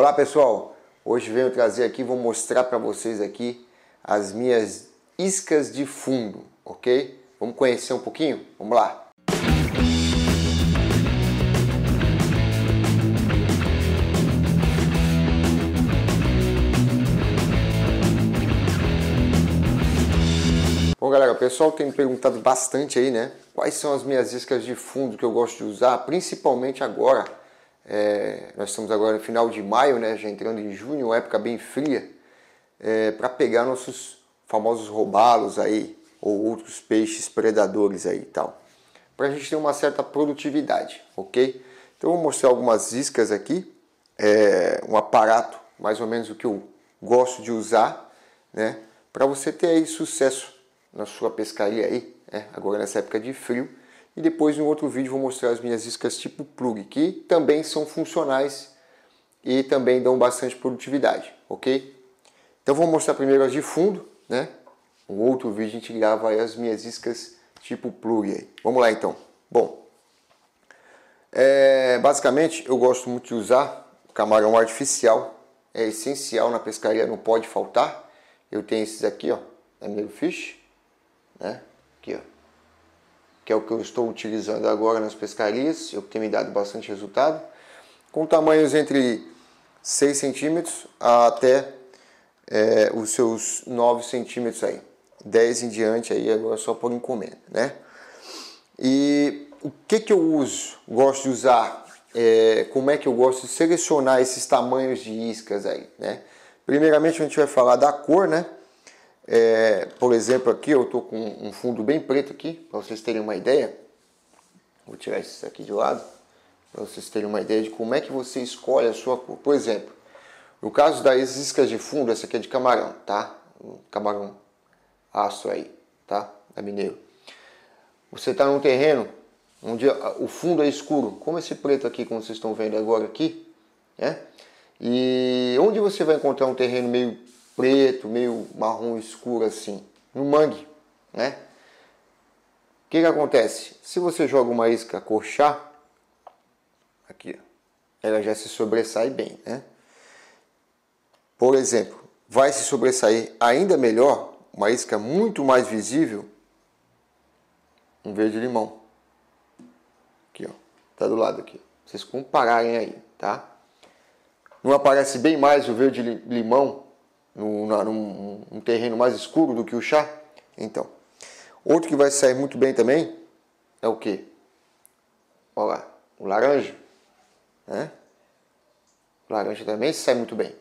Olá pessoal, hoje venho trazer aqui, vou mostrar para vocês aqui as minhas iscas de fundo, ok? Vamos conhecer um pouquinho? Vamos lá! Bom galera, o pessoal tem me perguntado bastante aí, né? Quais são as minhas iscas de fundo que eu gosto de usar, principalmente agora é, nós estamos agora no final de maio, né, já entrando em junho, uma época bem fria, é, para pegar nossos famosos robalos aí, ou outros peixes predadores aí e tal. Para a gente ter uma certa produtividade, ok? Então eu vou mostrar algumas iscas aqui, é, um aparato, mais ou menos o que eu gosto de usar, né? Para você ter aí sucesso na sua pescaria aí, né, agora nessa época de frio, e depois, em outro vídeo, vou mostrar as minhas iscas tipo plug, que também são funcionais e também dão bastante produtividade, ok? Então, vou mostrar primeiro as de fundo, né? Um outro vídeo a gente grava as minhas iscas tipo plug aí. Vamos lá, então. Bom, é, basicamente, eu gosto muito de usar camarão artificial. É essencial na pescaria, não pode faltar. Eu tenho esses aqui, ó, da Fish, né? Aqui, ó que é o que eu estou utilizando agora nas pescarias, eu tenho me dado bastante resultado, com tamanhos entre 6 centímetros até é, os seus 9 centímetros aí, 10 em diante aí agora só por encomenda, né? E o que que eu uso, gosto de usar, é, como é que eu gosto de selecionar esses tamanhos de iscas aí, né? Primeiramente a gente vai falar da cor, né? É, por exemplo, aqui eu estou com um fundo bem preto aqui, para vocês terem uma ideia. Vou tirar isso aqui de lado, para vocês terem uma ideia de como é que você escolhe a sua cor. Por exemplo, no caso das iscas de fundo, essa aqui é de camarão, tá? Camarão aço aí, tá? É mineiro. Você está num terreno onde o fundo é escuro, como esse preto aqui, como vocês estão vendo agora aqui, né? E onde você vai encontrar um terreno meio preto, meio marrom escuro assim, no mangue, né? O que, que acontece? Se você joga uma isca cor aqui, ela já se sobressai bem, né? Por exemplo, vai se sobressair ainda melhor uma isca muito mais visível, um verde limão. Aqui, ó, tá do lado aqui. Vocês compararem aí, tá? Não aparece bem mais o verde limão num, num, terreno mais escuro do que o chá? Então, outro que vai sair muito bem também é o que? Olha lá, o laranja. Né? O laranja também sai muito bem.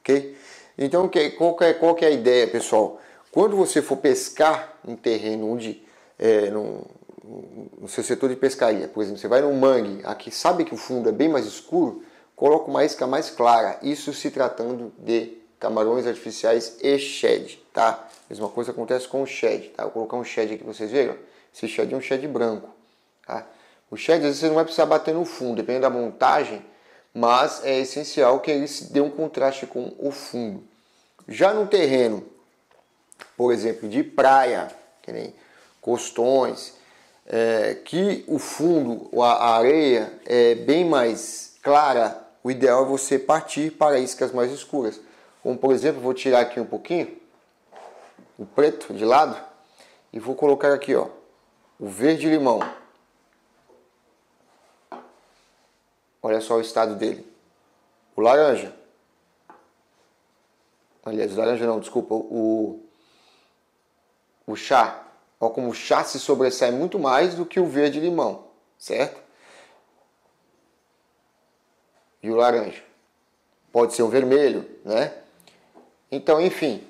Ok? Então, qual que é, qual que é a ideia, pessoal? Quando você for pescar um terreno onde, é, num, no seu setor de pescaria, por exemplo, você vai no mangue, aqui sabe que o fundo é bem mais escuro, coloca uma isca mais clara, isso se tratando de camarões artificiais e shed, tá? Mesma coisa acontece com o shed, tá? Vou colocar um shed aqui para vocês verem, ó. Esse shed é um shed branco, tá? O shed às vezes você não vai precisar bater no fundo, dependendo da montagem, mas é essencial que ele se dê um contraste com o fundo. Já no terreno, por exemplo, de praia, que nem costões, é, que o fundo, a areia é bem mais clara, o ideal é você partir para iscas mais escuras. Como por exemplo, vou tirar aqui um pouquinho o preto de lado e vou colocar aqui, ó, o verde limão. Olha só o estado dele. O laranja. Aliás, laranja não, desculpa, o o chá. Olha como o chá se sobressai muito mais do que o verde limão, certo? E o laranja. Pode ser o vermelho, né? Então, enfim,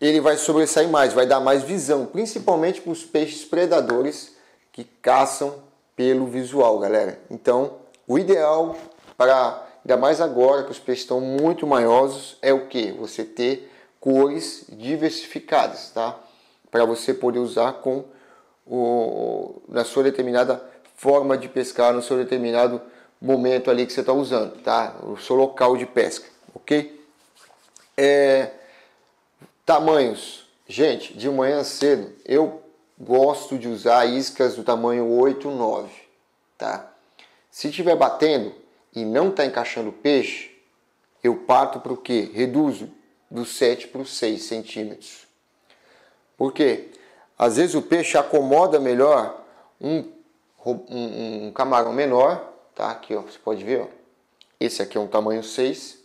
ele vai sobressair mais, vai dar mais visão, principalmente para os peixes predadores que caçam pelo visual, galera. Então, o ideal para ainda mais agora que os peixes estão muito maiosos é o que? Você ter cores diversificadas, tá? Para você poder usar com o, na sua determinada forma de pescar, no seu determinado momento ali que você está usando, tá? O seu local de pesca, ok? É, tamanhos. Gente, de manhã cedo eu gosto de usar iscas do tamanho 8, 9, tá? Se estiver batendo e não está encaixando peixe, eu parto para o que? Reduzo do 7 para os 6 centímetros. Por quê? Às vezes o peixe acomoda melhor um, um, um camarão menor, tá? Aqui ó, você pode ver, ó. Esse aqui é um tamanho 6,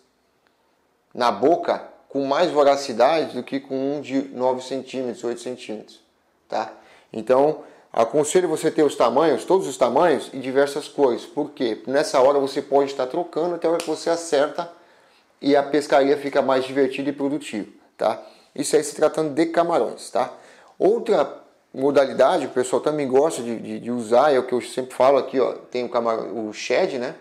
na boca com mais voracidade do que com um de 9 centímetros, 8 centímetros. Tá? Então, aconselho você ter os tamanhos, todos os tamanhos e diversas cores. Por quê? Nessa hora você pode estar trocando até a hora que você acerta e a pescaria fica mais divertida e produtiva. Tá? Isso aí se tratando de camarões. Tá? Outra modalidade, o pessoal também gosta de, de, de usar, é o que eu sempre falo aqui, ó, tem o, camarão, o shed, né?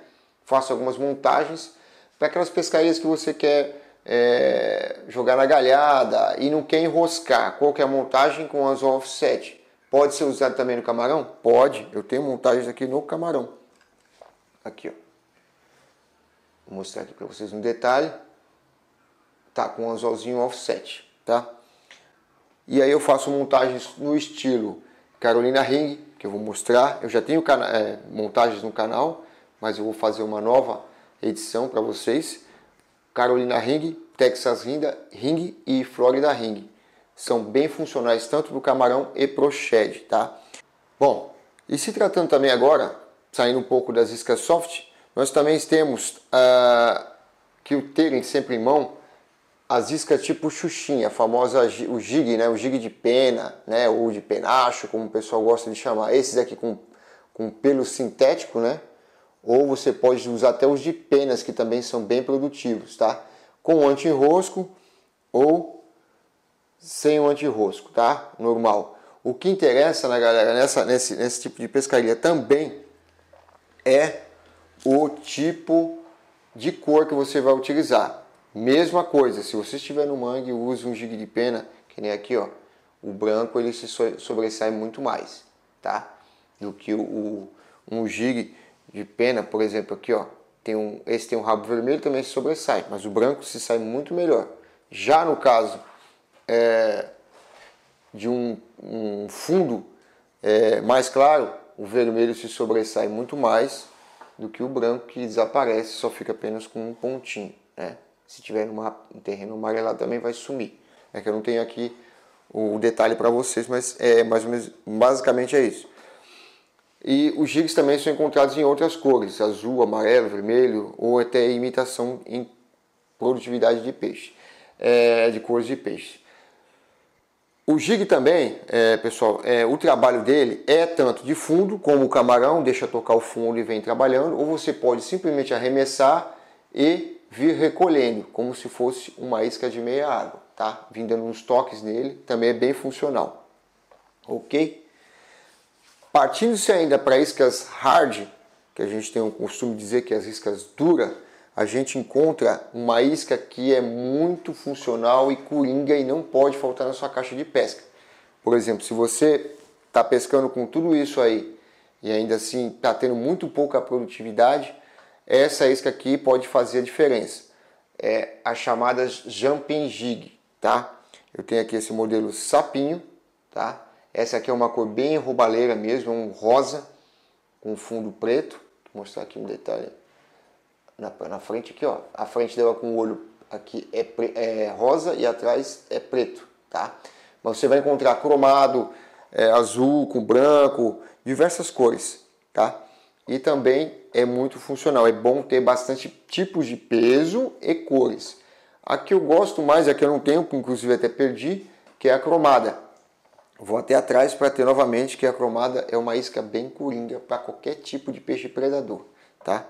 faço algumas montagens para aquelas pescarias que você quer é, jogar na galhada e não quer enroscar. Qual que é a montagem com anzol offset? Pode ser usado também no camarão? Pode. Eu tenho montagens aqui no camarão. Aqui, ó. Vou mostrar aqui para vocês um detalhe. Tá com um anzolzinho offset, tá? E aí eu faço montagens no estilo Carolina Ring, que eu vou mostrar. Eu já tenho é, montagens no canal, mas eu vou fazer uma nova edição para vocês. Carolina Ring, Texas Ring e Florida Ring. São bem funcionais tanto para o camarão e para o shed, tá? Bom, e se tratando também agora, saindo um pouco das iscas soft, nós também temos ah, que o terem sempre em mão as iscas tipo xuxinha, a famosa o jig, né, o jig de pena, né, ou de penacho, como o pessoal gosta de chamar. Esses aqui com, com pelo sintético, né, ou você pode usar até os de penas, que também são bem produtivos, tá? Com anti-rosco ou sem o anti-rosco, tá? Normal. O que interessa, né, galera, nessa, nesse, nesse tipo de pescaria também é o tipo de cor que você vai utilizar. Mesma coisa, se você estiver no mangue, use um jig de pena, que nem aqui, ó. O branco ele se sobressai muito mais, tá? Do que o, um jig de pena, por exemplo, aqui, ó, tem um, esse tem um rabo vermelho, também se sobressai, mas o branco se sai muito melhor. Já no caso é, de um, um fundo é, mais claro, o vermelho se sobressai muito mais do que o branco que desaparece, só fica apenas com um pontinho. Né? Se tiver numa, um terreno amarelado também vai sumir. É que eu não tenho aqui o detalhe para vocês, mas é mais ou menos, basicamente é isso. E os gigs também são encontrados em outras cores, azul, amarelo, vermelho, ou até imitação em produtividade de peixe, é, de cores de peixe. O gig também, é, pessoal, é, o trabalho dele é tanto de fundo, como o camarão, deixa tocar o fundo e vem trabalhando, ou você pode simplesmente arremessar e vir recolhendo, como se fosse uma isca de meia água, tá? Vim dando uns toques nele, também é bem funcional, ok? Partindo-se ainda para iscas hard, que a gente tem o costume de dizer que as iscas dura, a gente encontra uma isca que é muito funcional e coringa e não pode faltar na sua caixa de pesca. Por exemplo, se você está pescando com tudo isso aí e ainda assim está tendo muito pouca produtividade, essa isca aqui pode fazer a diferença. É a chamada jumping jig, tá? Eu tenho aqui esse modelo sapinho, tá? Essa aqui é uma cor bem roubaleira mesmo, é um rosa com fundo preto. Vou mostrar aqui um detalhe na, na frente aqui, ó. A frente dela com o olho aqui é, é rosa e atrás é preto, tá? Mas você vai encontrar cromado, é, azul com branco, diversas cores, tá? E também é muito funcional, é bom ter bastante tipos de peso e cores. A que eu gosto mais, a que eu não tenho, inclusive até perdi, que é a cromada. Vou até atrás para ter novamente que a cromada é uma isca bem coringa para qualquer tipo de peixe predador, tá?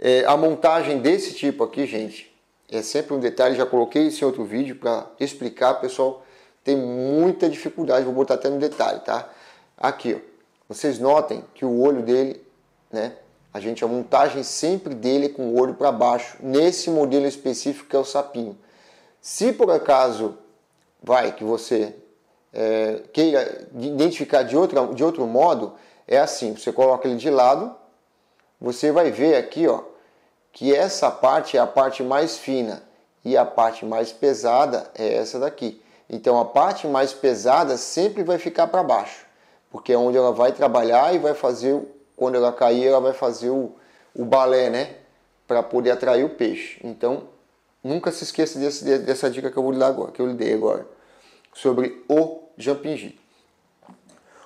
É, a montagem desse tipo aqui, gente, é sempre um detalhe. Já coloquei isso em outro vídeo para explicar, pessoal. Tem muita dificuldade, vou botar até no detalhe, tá? Aqui, ó. Vocês notem que o olho dele, né? A gente, a montagem sempre dele é com o olho para baixo. Nesse modelo específico que é o sapinho. Se por acaso vai que você é, queira identificar de, outro de outro modo, é assim: você coloca ele de lado, você vai ver aqui ó, que essa parte é a parte mais fina e a parte mais pesada é essa daqui. Então a parte mais pesada sempre vai ficar para baixo, porque é onde ela vai trabalhar e vai fazer, quando ela cair, ela vai fazer o, o balé, né? Para poder atrair o peixe. Então nunca se esqueça desse, dessa dica que eu vou lhe dar agora, que eu lhe dei agora, sobre o jumping jig.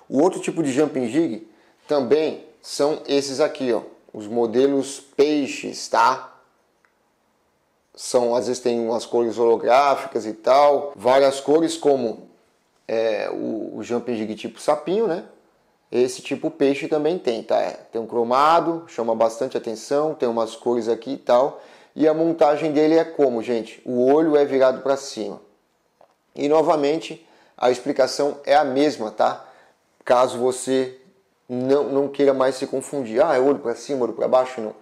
O outro tipo de jumping jig também são esses aqui, ó, os modelos peixes, tá? São, às vezes tem umas cores holográficas e tal, várias cores como é, o, o jumping jig tipo sapinho, né? Esse tipo peixe também tem, tá? É, tem um cromado, chama bastante atenção, tem umas cores aqui e tal. E a montagem dele é como, gente? O olho é virado para cima. E novamente, a explicação é a mesma, tá? Caso você não, não queira mais se confundir. Ah, é olho para cima, olho para baixo, não.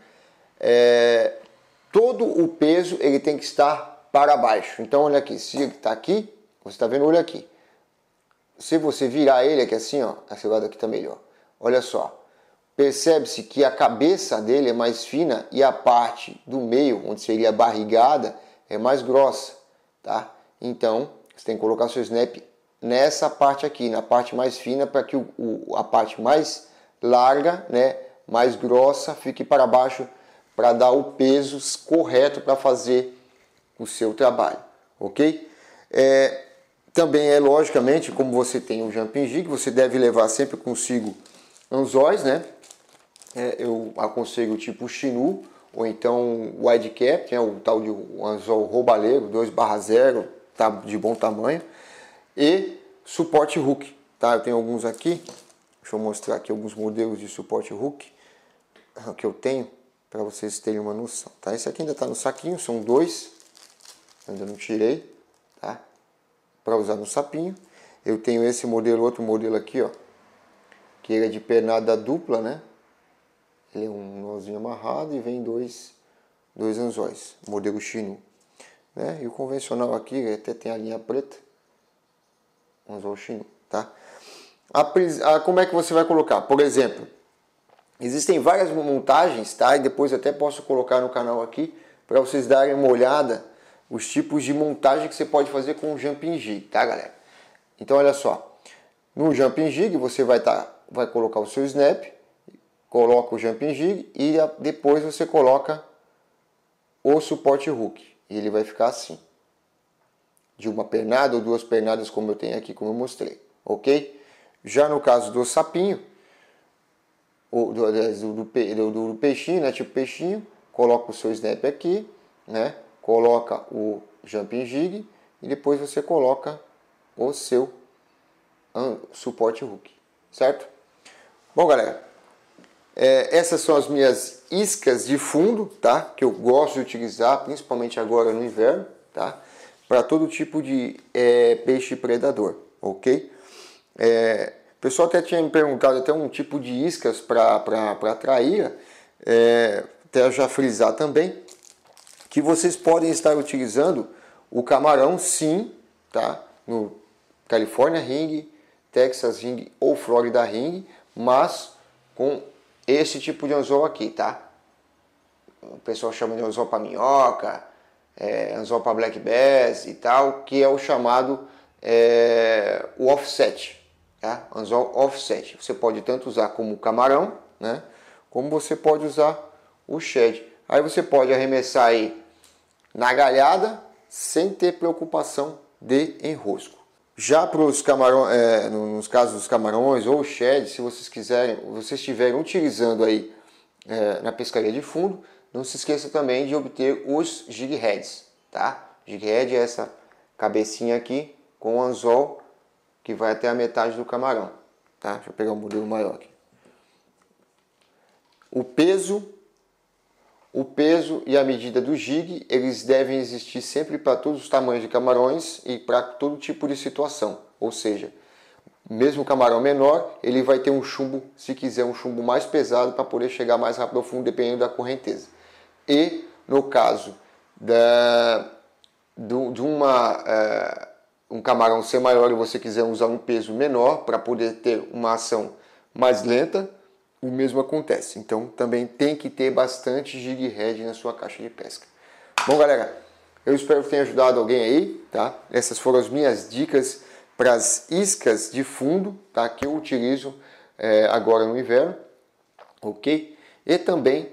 É, todo o peso ele tem que estar para baixo. Então, olha aqui, se ele está aqui, você está vendo o olho aqui. Se você virar ele aqui assim, ó, esse lado aqui está melhor. Olha só, percebe-se que a cabeça dele é mais fina e a parte do meio, onde seria a barrigada, é mais grossa, tá? Então, você tem que colocar seu snap nessa parte aqui, na parte mais fina, para que o, o, a parte mais larga, né, mais grossa, fique para baixo para dar o peso correto para fazer o seu trabalho, ok? É, também é logicamente, como você tem um jumping jig, você deve levar sempre consigo anzóis, né? É, eu aconselho o tipo chinu ou então wide cap, né? o tal de um anzol roubaleiro 2/0, tá de bom tamanho e suporte hook. Tá? Eu tenho alguns aqui, deixa eu mostrar aqui alguns modelos de suporte hook que eu tenho para vocês terem uma noção. Tá? Esse aqui ainda está no saquinho, são dois, ainda não tirei, tá? para usar no sapinho. Eu tenho esse modelo, outro modelo aqui, ó, que ele é de pernada dupla, né? Ele é um nozinho amarrado e vem dois, dois anzóis, modelo chino. Né? E o convencional aqui, até tem a linha preta, um Zoshin, tá? A, a, como é que você vai colocar? Por exemplo, existem várias montagens, tá? E depois até posso colocar no canal aqui para vocês darem uma olhada os tipos de montagem que você pode fazer com o jumping jig, tá, galera? Então olha só, no jumping jig você vai tá, vai colocar o seu snap, coloca o jumping jig e a, depois você coloca o suporte hook. E ele vai ficar assim de uma pernada ou duas pernadas, como eu tenho aqui, como eu mostrei, ok? Já no caso do sapinho, do, do, do, do, peixinho, né, tipo peixinho, coloca o seu snap aqui, né, coloca o jumping jig e depois você coloca o seu ah, suporte hook, certo? Bom, galera, é, essas são as minhas iscas de fundo, tá? Que eu gosto de utilizar, principalmente agora no inverno, tá? para todo tipo de é, peixe predador, ok? É, o pessoal até tinha me perguntado até um tipo de iscas para atrair, é, até já frisar também, que vocês podem estar utilizando o camarão sim, tá? No California Ring, Texas Ring ou Florida Ring, mas com esse tipo de anzol aqui, tá? O pessoal chama de anzol para minhoca, é, anzol para black bass e tal, que é o chamado é, o offset, tá? anzol offset. Você pode tanto usar como camarão, né? como você pode usar o shed. Aí você pode arremessar aí na galhada sem ter preocupação de enrosco. Já para os camarões, é, nos casos dos camarões ou shed, se vocês quiserem, vocês estiverem utilizando aí é, na pescaria de fundo, não se esqueça também de obter os heads, tá? head é essa cabecinha aqui com anzol que vai até a metade do camarão, tá? Deixa eu pegar um modelo maior aqui. O peso, o peso e a medida do jig, eles devem existir sempre para todos os tamanhos de camarões e para todo tipo de situação, ou seja, mesmo o camarão menor, ele vai ter um chumbo, se quiser um chumbo mais pesado para poder chegar mais rápido ao fundo, dependendo da correnteza e no caso da, do, de uma, eh, um camarão ser maior e você quiser usar um peso menor para poder ter uma ação mais lenta, o mesmo acontece. Então também tem que ter bastante jig head na sua caixa de pesca. Bom, galera, eu espero que tenha ajudado alguém aí, tá? Essas foram as minhas dicas para as iscas de fundo, tá? Que eu utilizo é, agora no inverno, ok? E também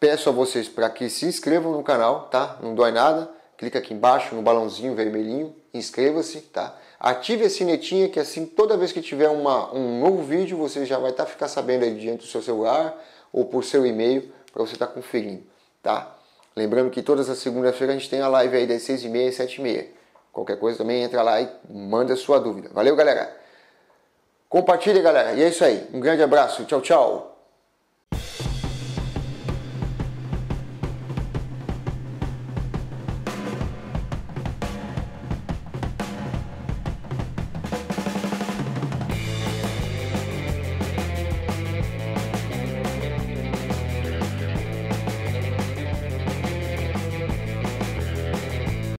Peço a vocês para que se inscrevam no canal, tá? Não dói nada. Clica aqui embaixo no balãozinho vermelhinho, inscreva-se, tá? Ative a sinetinha que assim toda vez que tiver uma, um novo vídeo você já vai estar tá, ficar sabendo aí diante do seu celular ou por seu e-mail para você estar tá conferindo, tá? Lembrando que todas as segundas-feiras a gente tem a live aí das 6h30 e 7h30. Qualquer coisa também entra lá e manda sua dúvida. Valeu, galera! Compartilha, galera. E é isso aí. Um grande abraço. Tchau, tchau.